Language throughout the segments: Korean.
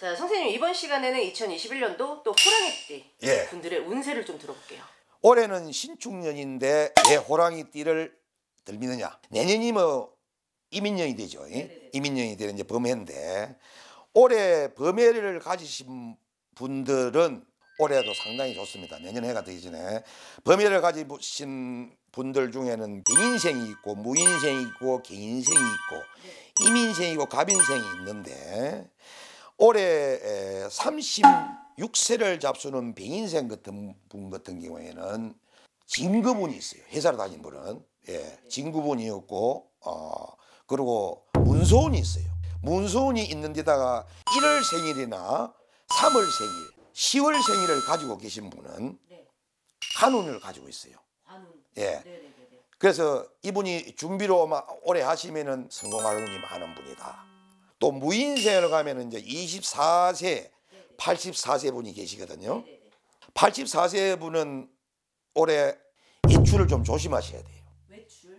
자, 선생님 이번 시간에는 2021년도 또 호랑이띠 예. 분들의 운세를 좀 들어볼게요. 올해는 신축년인데 왜 호랑이띠를 들미느냐? 내년이 뭐 이민년이 되죠. 네네네. 이민년이 되는 이제 범해인데 올해 범해를 가지신 분들은 올해도 상당히 좋습니다. 내년 해가 되기 전에 범해를 가지신 분들 중에는 인인생이 있고 무인생이 있고 개인생이 있고 네. 이민생이고 갑인생이 있는데 올해 36세를 잡수는 배인생 같은 분 같은 경우에는 진급운이 있어요. 회사를 다닌 분은 예, 진급운이었고 어, 그리고 문소운이 있어요. 문소운이 있는 데다가 1월 생일이나 3월 생일, 10월 생일을 가지고 계신 분은 네. 한운을 가지고 있어요. 예. 그래서 이분이 준비로 오래 하시면은 성공할 운이 많은 분이다. 또 무인세로 가면 이제 24세, 84세 분이 계시거든요. 84세 분은 올해 입출을 좀 조심하셔야 돼요.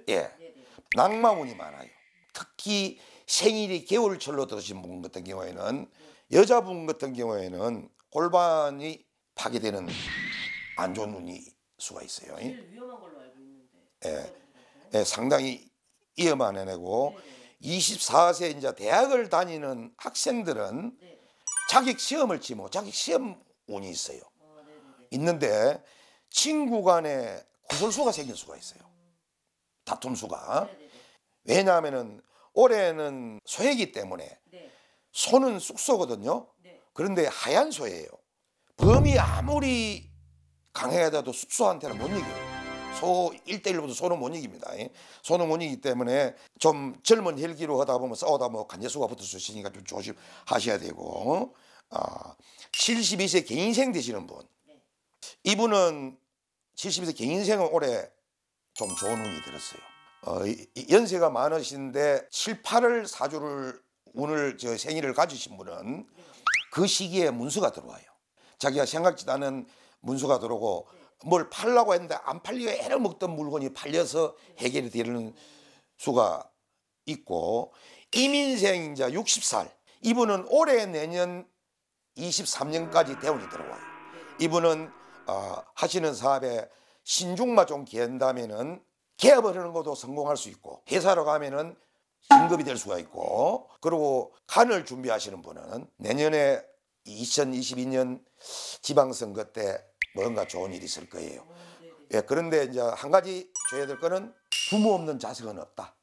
예. 낙마운이 네, 네. 많아요. 특히 생일이 개월철로 들으신 분 같은 경우에는 여자분 같은 경우에는 골반이 파괴되는 안 좋은 운이 수가 있어요. 제일 위험한 걸로 알고 있는데. 예. 예 상당히 위험한 해고 네네. 24세 이제 대학을 다니는 학생들은 네. 자격 시험을 치뭐 자격 시험운이 있어요. 어, 있는데 친구 간에 구설수가 생길 수가 있어요. 다툼 수가. 왜냐하면 올해는 소해기 때문에 네. 소는 쑥소거든요. 네. 그런데 하얀 소예요. 범이 아무리 강해하다도 쑥소한테는 못 이겨요. 소1대1로부터 소는 못 이깁니다. 예? 소는 못 이기기 때문에 좀 젊은 헬기로 하다 보면 싸우다 보면 간제수가 붙을 수 있으니까 좀 조심하셔야 되고 어? 아, 72세 개인생 되시는 분 이분은 72세 개인생은 올해 좀 좋은 운이 들었어요. 어, 연세가 많으신데 7, 8월 사주를 오늘 저 생일을 가지신 분은 그 시기에 문수가 들어와요. 자기가 생각지도 않은 문수가 들어오고 뭘팔라고 했는데 안 팔리고 애를 먹던 물건이 팔려서 해결이 되는 수가 있고 이민생자 60살 이분은 올해 내년 23년까지 대원이 들어와요. 이분은 어, 하시는 사업에 신중만 좀 기한다면은 개업을 하는 것도 성공할 수 있고 회사로 가면은 등급이 될 수가 있고 그리고 간을 준비하시는 분은 내년에 2022년 지방선거 때 뭔가 좋은 일이 있을 거예요. 예, 그런데 이제 한 가지 줘야 될 거는 부모 없는 자식은 없다.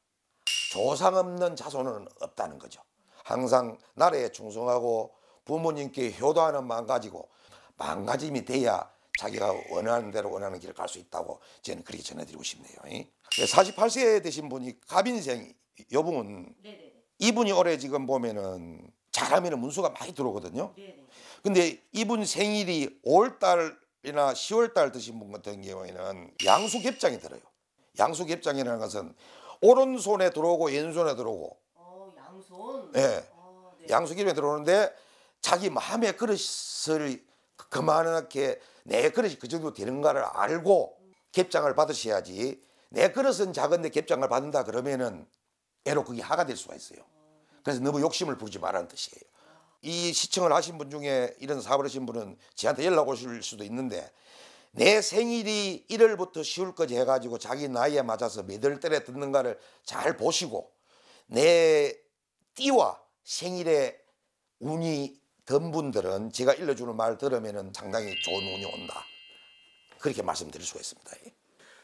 조상 없는 자손은 없다는 거죠. 항상 나라에 충성하고 부모님께 효도하는 마음 가지고 망가짐이 돼야 자기가 원하는 대로 원하는 길을 갈 수 있다고 저는 그렇게 전해드리고 싶네요. 48세 예, 되신 분이 갑인생 여분 이분이 올해 지금 보면은 잘하면 문수가 많이 들어오거든요. 근데 이분 생일이 5월달 이나 10월 달 드신 분 같은 경우에는 양수겹장이 들어요. 양수갭장이라는 것은 오른손에 들어오고 왼손에 들어오고. 어, 양손. 예. 아, 네. 어, 네. 양수갭에 들어오는데 자기 마음의 그릇을 그만하게 내 그릇이 그 정도 되는가를 알고 갭장을 받으셔야지 내 그릇은 작은데 갭장을 받는다 그러면은 애로 그게 하가 될 수가 있어요. 그래서 너무 욕심을 부르지 말라는 뜻이에요. 이 시청을 하신 분 중에 이런 사업을 하신 분은 저한테 연락 오실 수도 있는데 내 생일이 1월부터 10월까지 해가지고 자기 나이에 맞아서 몇월 때에 듣는가를 잘 보시고 내 띠와 생일에 운이 든 분들은 제가 일러주는 말 들으면 상당히 좋은 운이 온다. 그렇게 말씀드릴 수가 있습니다. 예.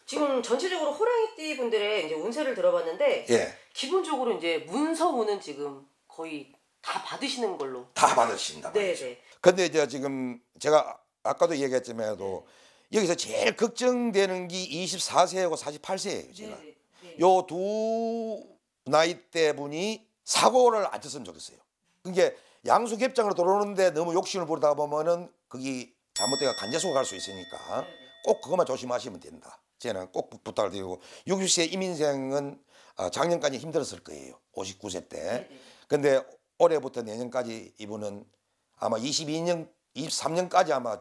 지금 전체적으로 호랑이띠 분들의 이제 운세를 들어봤는데 예. 기본적으로 이제 문서 운은 지금 거의 다 받으시는 걸로. 다 받으신다 네, 말 네네. 근데 이제 지금 제가 아까도 얘기했지만도 여기서 제일 걱정되는 게 24세하고 48세예요. 제가 네, 네. 요두나이때 분이 사고를 안 쳤으면 좋겠어요. 그게 양수 갭장으로 들어오는데 너무 욕심을 부르다 보면은 그게 잘못돼가 간재소가 갈수 있으니까 꼭 그것만 조심하시면 된다. 저는 꼭 부탁을 드리고 60세 이민생은 아, 작년까지 힘들었을 거예요. 59세 때. 근데 올해부터 내년까지 이분은 아마 22년, 23년까지 아마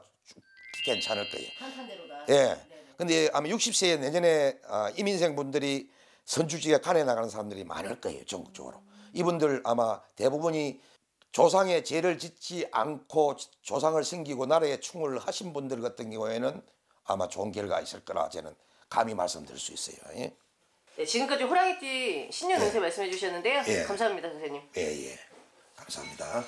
괜찮을 거예요. 한탄대로다. 예. 네 근데 아마 60세에 내년에 아, 이민생 분들이 선출직에 간에 나가는 사람들이 많을 거예요. 전국적으로. 이분들 아마 대부분이 조상의 죄를 짓지 않고 조상을 생기고 나라에 충을 하신 분들 같은 경우에는 아마 좋은 결과 있을 거라 저는 감히 말씀드릴 수 있어요. 예. 네, 지금까지 호랑이띠 신년 예. 운세 예. 말씀해 주셨는데요. 예. 감사합니다, 선생님. 예, 예. 감사합니다.